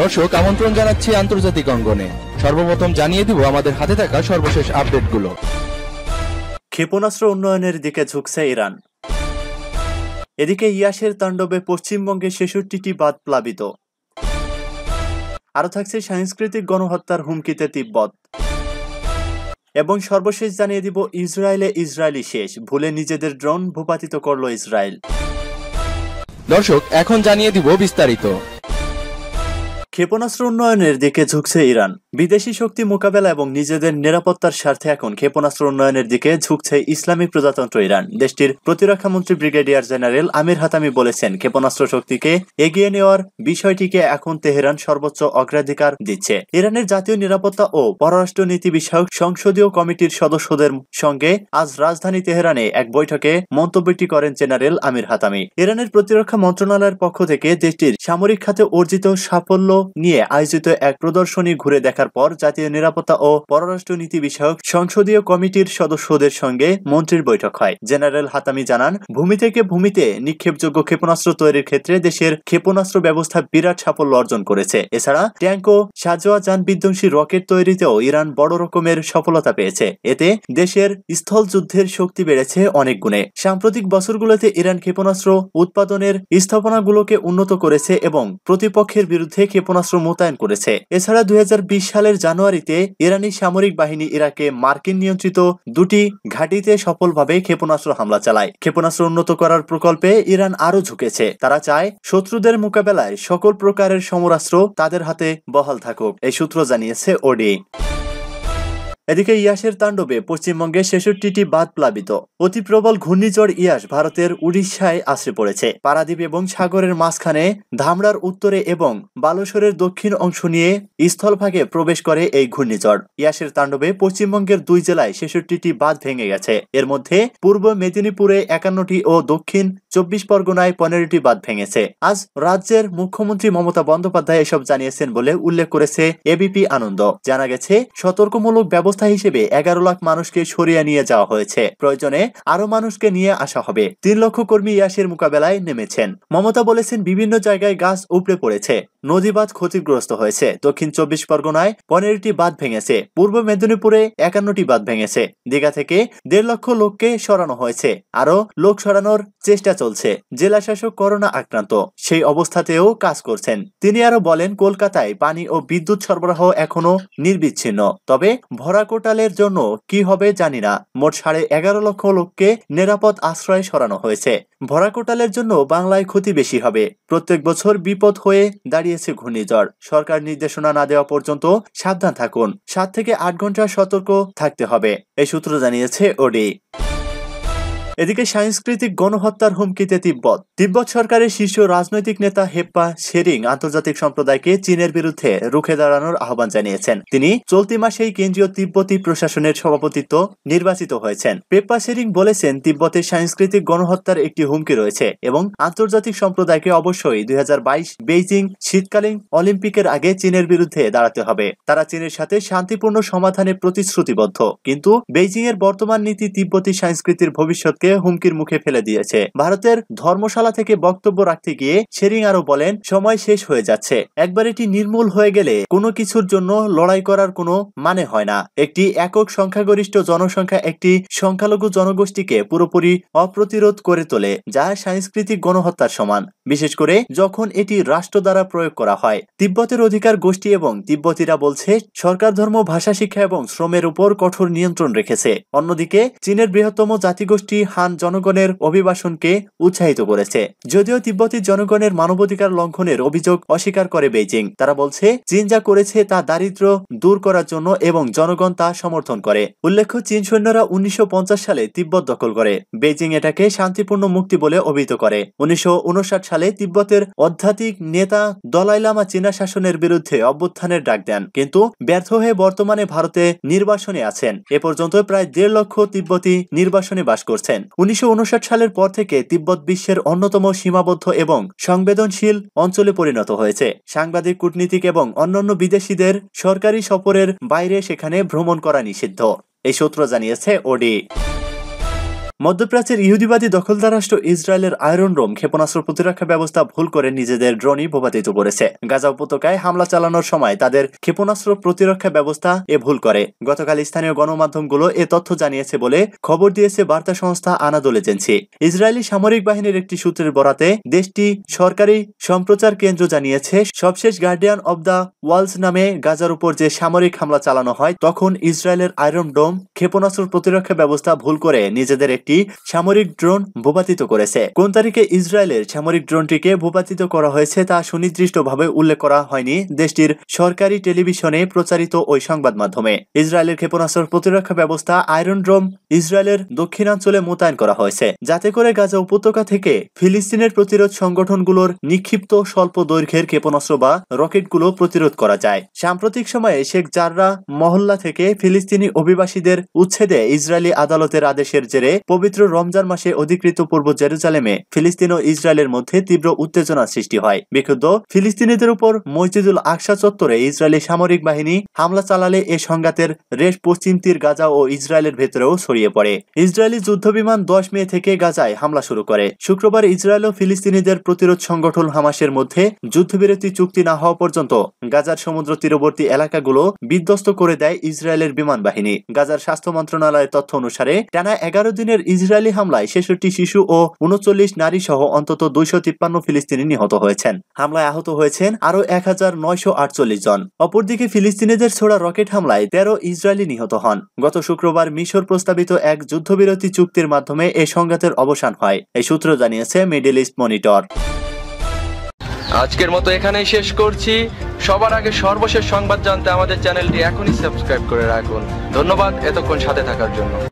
দর্শক আমন্ত্রণ জানাচ্ছি আন্তর্জাতিক অঙ্গনে সর্বপ্রথম জানিয়ে দিব আমাদের হাতে থাকা সর্বশেষ আপডেটগুলো ক্ষেপণাস্ত্র উন্নয়নের দিকে ঝুঁকছে ইরান এদিকে ইয়াসের তাণ্ডবে পশ্চিমবঙ্গে ছেষট্টিটি বাদ প্লাবিত আরও থাকছে সাংস্কৃতিক গণহত্যার হুমকিতে তিব্বত এবং সর্বশেষ জানিয়ে দিব ইসরায়েলে ইসরায়েলি শেষ ভুলে নিজেদের ড্রোন ভূপাতিত করল ইসরায়েল দর্শক এখন জানিয়ে দিব বিস্তারিত ক্ষেপণাস্ত্র উন্নয়নের দিকে ঝুঁকছে ইরান বিদেশি শক্তি মোকাবেলা এবং নিজেদের নিরাপত্তার স্বার্থে এখন ক্ষেপণাস্ত্র উন্নয়নের দিকে ঝুঁকছে ইসলামিক প্রজাতন্ত্র ইরান দেশটির প্রতিরক্ষা মন্ত্রী ব্রিগেডিয়ার জেনারেল আমির হাতামি বলেছেন ক্ষেপণাস্ত্র শক্তিকে এগিয়ে নেওয়ার বিষয়টিকে এখন তেহরান সর্বোচ্চ অগ্রাধিকার দিচ্ছে ইরানের জাতীয় নিরাপত্তা ও পররাষ্ট্র নীতি বিষয়ক সংসদীয় কমিটির সদস্যদের সঙ্গে আজ রাজধানী তেহরানে এক বৈঠকে মন্তব্যটি করেন জেনারেল আমির হাতামি ইরানের প্রতিরক্ষা মন্ত্রণালয়ের পক্ষ থেকে দেশটির সামরিক খাতে অর্জিত সাফল্য নিয়ে আয়োজিত এক প্রদর্শনী ঘুরে দেখার পর জাতীয় নিরাপত্তা ও পররাষ্ট্র নীতি বিষয়ক সংসদীয় কমিটির সদস্যদের সঙ্গে মন্ত্রীর বৈঠক হয় জেনারেল হাতামি জানান ভূমি থেকে ভূমিতে নিক্ষেপযোগ্য ক্ষেপণাস্ত্র তৈরির ক্ষেত্রে দেশের ক্ষেপণাস্ত্র ব্যবস্থা বিরাট সাফল্য অর্জন করেছে এছাড়া ট্যাঙ্ক ও সাজোয়া যান বিধ্বংসী রকেট তৈরিতেও ইরান বড় রকমের সফলতা পেয়েছে এতে দেশের স্থল যুদ্ধের শক্তি বেড়েছে অনেক গুণে সাম্প্রতিক বছরগুলোতে ইরান ক্ষেপণাস্ত্র উৎপাদনের স্থাপনাগুলোকে উন্নত করেছে এবং প্রতিপক্ষের বিরুদ্ধে ক্ষেপণাস্ত্র ক্ষেপণাস্ত্র মোতায়েন করেছে এছাড়া দুই সালের জানুয়ারিতে ইরানি সামরিক বাহিনী ইরাকে মার্কিন নিয়ন্ত্রিত দুটি ঘাঁটিতে সফলভাবে ক্ষেপণাস্ত্র হামলা চালায় ক্ষেপণাস্ত্র উন্নত করার প্রকল্পে ইরান আরও ঝুঁকেছে তারা চায় শত্রুদের মোকাবেলায় সকল প্রকারের সমরাস্ত্র তাদের হাতে বহাল থাকুক এই সূত্র জানিয়েছে ওডি এদিকে ইয়াসের তাণ্ডবে পশ্চিমবঙ্গে ছেষট্টিটি বাদ প্লাবিত অতি প্রবল ঘূর্ণিঝড় ইয়াস ভারতের উড়িষ্যায় আশ্রে পড়েছে পারাদ্বীপ এবং সাগরের মাঝখানে ধামড়ার উত্তরে এবং বালেশ্বরের দক্ষিণ অংশ নিয়ে স্থলভাগে প্রবেশ করে এই ঘূর্ণিঝড় ইয়াসের তাণ্ডবে পশ্চিমবঙ্গের দুই জেলায় ছেষট্টিটি বাদ ভেঙে গেছে এর মধ্যে পূর্ব মেদিনীপুরে একান্নটি ও দক্ষিণ চব্বিশ পরগনায় পনেরোটি বাদ ভেঙেছে আজ রাজ্যের মুখ্যমন্ত্রী মমতা বন্দ্যোপাধ্যায় এসব জানিয়েছেন বলে উল্লেখ করেছে এবিপি আনন্দ জানা গেছে সতর্কমূলক ব্যবস্থা রাস্তা হিসেবে এগারো লাখ মানুষকে সরিয়ে নিয়ে যাওয়া হয়েছে প্রয়োজনে আরো মানুষকে নিয়ে আসা হবে তিন লক্ষ কর্মী ইয়াসের মোকাবেলায় নেমেছেন মমতা বলেছেন বিভিন্ন জায়গায় গাছ উপড়ে পড়েছে নদী ক্ষতিগ্রস্ত হয়েছে দক্ষিণ চব্বিশ পরগনায় পনেরোটি বাঁধ ভেঙেছে পূর্ব মেদিনীপুরে একান্নটি বাঁধ ভেঙেছে দীঘা থেকে দেড় লক্ষ লোককে সরানো হয়েছে আরো লোক সরানোর চেষ্টা চলছে জেলা শাসক করোনা আক্রান্ত সেই অবস্থাতেও কাজ করছেন তিনি আরো বলেন কলকাতায় পানি ও বিদ্যুৎ সরবরাহ এখনো নির্বিচ্ছিন্ন তবে ভরা কোটালের জন্য কি হবে জানি না মোট সাড়ে এগারো লক্ষ লোককে নিরাপদ আশ্রয় সরানো হয়েছে ভরা কোটালের জন্য বাংলায় ক্ষতি বেশি হবে প্রত্যেক বছর বিপদ হয়ে দাঁড়িয়েছে ঘূর্ণিঝড় সরকার নির্দেশনা না দেওয়া পর্যন্ত সাবধান থাকুন সাত থেকে আট ঘন্টা সতর্ক থাকতে হবে এই সূত্র জানিয়েছে ওডি এদিকে সাংস্কৃতিক গণহত্যার হুমকিতে তিব্বত তিব্বত সরকারের শীর্ষ রাজনৈতিক নেতা হেপ্পা শেরিং আন্তর্জাতিক সম্প্রদায়কে চীনের বিরুদ্ধে রুখে দাঁড়ানোর আহ্বান জানিয়েছেন তিনি চলতি মাসেই কেন্দ্রীয় তিব্বতী প্রশাসনের সভাপতিত্ব নির্বাচিত হয়েছেন পেপ্পা শেরিং বলেছেন তিব্বতের সাংস্কৃতিক গণহত্যার একটি হুমকি রয়েছে এবং আন্তর্জাতিক সম্প্রদায়কে অবশ্যই দুই বেইজিং শীতকালীন অলিম্পিকের আগে চীনের বিরুদ্ধে দাঁড়াতে হবে তারা চীনের সাথে শান্তিপূর্ণ সমাধানে প্রতিশ্রুতিবদ্ধ কিন্তু বেইজিং এর বর্তমান নীতি তিব্বতী সংস্কৃতির ভবিষ্যৎ ভারতকে হুমকির মুখে ফেলে দিয়েছে ভারতের ধর্মশালা থেকে বক্তব্য রাখতে গিয়ে শেরিং আরো বলেন সময় শেষ হয়ে যাচ্ছে একবার এটি নির্মূল হয়ে গেলে কোনো কিছুর জন্য লড়াই করার কোনো মানে হয় না একটি একক সংখ্যাগরিষ্ঠ জনসংখ্যা একটি সংখ্যালঘু জনগোষ্ঠীকে পুরোপুরি অপ্রতিরোধ করে তোলে যা সাংস্কৃতিক গণহত্যার সমান বিশেষ করে যখন এটি রাষ্ট্র দ্বারা প্রয়োগ করা হয় তিব্বতের অধিকার গোষ্ঠী এবং তিব্বতীরা বলছে সরকার ধর্ম ভাষা শিক্ষা এবং শ্রমের উপর কঠোর নিয়ন্ত্রণ রেখেছে অন্যদিকে চীনের বৃহত্তম জাতিগোষ্ঠী হান জনগণের অভিবাসনকে উৎসাহিত করেছে যদিও তিব্বতি জনগণের মানবাধিকার লঙ্ঘনের অভিযোগ অস্বীকার করে বেইজিং তারা বলছে চীন যা করেছে তা দারিদ্র দূর করার জন্য এবং জনগণ তা সমর্থন করে উল্লেখ্য চীন সৈন্যরা উনিশশো সালে তিব্বত দখল করে বেজিং এটাকে শান্তিপূর্ণ মুক্তি বলে অভিহিত করে উনিশশো সালে তিব্বতের অধ্যাত্মিক নেতা দলাই লামা চীনা শাসনের বিরুদ্ধে অভ্যুত্থানের ডাক দেন কিন্তু ব্যর্থ হয়ে বর্তমানে ভারতে নির্বাসনে আছেন এ পর্যন্ত প্রায় দেড় লক্ষ তিব্বতি নির্বাসনে বাস করছেন উনিশশো সালের পর থেকে তিব্বত বিশ্বের অন্যতম সীমাবদ্ধ এবং সংবেদনশীল অঞ্চলে পরিণত হয়েছে সাংবাদিক কূটনীতিক এবং অন্যান্য বিদেশিদের সরকারি সফরের বাইরে সেখানে ভ্রমণ করা নিষিদ্ধ এই সূত্র জানিয়েছে ওডি মধ্যপ্রাচ্যের ইহুদিবাদী দখলদার রাষ্ট্র ইসরায়েলের আয়রন রোম ক্ষেপণাস্ত্র প্রতিরক্ষা ব্যবস্থা ভুল করে নিজেদের ড্রোনই ভূপাতিত করেছে গাজা উপত্যকায় হামলা চালানোর সময় তাদের ক্ষেপণাস্ত্র প্রতিরক্ষা ব্যবস্থা এ ভুল করে গতকাল স্থানীয় গণমাধ্যমগুলো এ তথ্য জানিয়েছে বলে খবর দিয়েছে বার্তা সংস্থা আনাদোল এজেন্সি ইসরায়েলি সামরিক বাহিনীর একটি সূত্রের বরাতে দেশটি সরকারি সম্প্রচার কেন্দ্র জানিয়েছে সবশেষ গার্ডিয়ান অব দ্য ওয়ার্লস নামে গাজার উপর যে সামরিক হামলা চালানো হয় তখন ইসরায়েলের আয়রন ডোম ক্ষেপণাস্ত্র প্রতিরক্ষা ব্যবস্থা ভুল করে নিজেদের একটি একটি সামরিক ড্রোন ভূপাতিত করেছে কোন তারিখে ইসরায়েলের সামরিক ড্রোনটিকে ভূপাতিত করা হয়েছে তা সুনির্দিষ্টভাবে উল্লেখ করা হয়নি দেশটির সরকারি টেলিভিশনে প্রচারিত ওই সংবাদ মাধ্যমে ইসরায়েলের ক্ষেপণাস্ত্র প্রতিরক্ষা ব্যবস্থা আয়রন ড্রোম ইসরায়েলের দক্ষিণাঞ্চলে মোতায়েন করা হয়েছে যাতে করে গাজা উপত্যকা থেকে ফিলিস্তিনের প্রতিরোধ সংগঠনগুলোর নিক্ষিপ্ত স্বল্প দৈর্ঘ্যের ক্ষেপণাস্ত্র বা রকেটগুলো প্রতিরোধ করা যায় সাম্প্রতিক সময়ে শেখ জাররা মহল্লা থেকে ফিলিস্তিনি অভিবাসীদের উচ্ছেদে ইসরায়েলি আদালতের আদেশের জেরে পবিত্র রমজান মাসে অধিকৃত পূর্ব জেরুজালেমে ফিলিস্তিন ও ইসরায়েলের মধ্যে তীব্র উত্তেজনা সৃষ্টি হয় বিক্ষুব্ধ ফিলিস্তিনিদের উপর মসজিদুল আকসা চত্বরে ইসরায়েলি সামরিক বাহিনী হামলা চালালে এ সংঘাতের রেশ পশ্চিম তীর গাজা ও ইসরায়েলের ভেতরেও ছড়িয়ে পড়ে ইসরায়েলি যুদ্ধ বিমান দশ মে থেকে গাজায় হামলা শুরু করে শুক্রবার ইসরায়েল ও ফিলিস্তিনিদের প্রতিরোধ সংগঠন হামাসের মধ্যে যুদ্ধবিরতি চুক্তি না হওয়া পর্যন্ত গাজার সমুদ্র তীরবর্তী এলাকাগুলো বিধ্বস্ত করে দেয় ইসরায়েলের বিমান বাহিনী গাজার স্বাস্থ্য মন্ত্রণালয়ের তথ্য অনুসারে টানা এগারো দিনের ইসরায়েলি হামলায় ছেষট্টি শিশু ও উনচল্লিশ নারী সহ অন্তত দুইশো তিপ্পান্ন ফিলিস্তিনি নিহত হয়েছেন হামলায় আহত হয়েছেন আরও এক হাজার নয়শো আটচল্লিশ জন অপরদিকে ফিলিস্তিনিদের ছোড়া রকেট হামলায় তেরো ইসরায়েলি নিহত হন গত শুক্রবার মিশর প্রস্তাবিত এক যুদ্ধবিরতি চুক্তির মাধ্যমে এ সংঘাতের অবসান হয় এই সূত্র জানিয়েছে মিডিল ইস্ট মনিটর আজকের মতো এখানেই শেষ করছি সবার আগে সর্বশেষ সংবাদ জানতে আমাদের চ্যানেলটি এখনই সাবস্ক্রাইব করে রাখুন ধন্যবাদ এতক্ষণ সাথে থাকার জন্য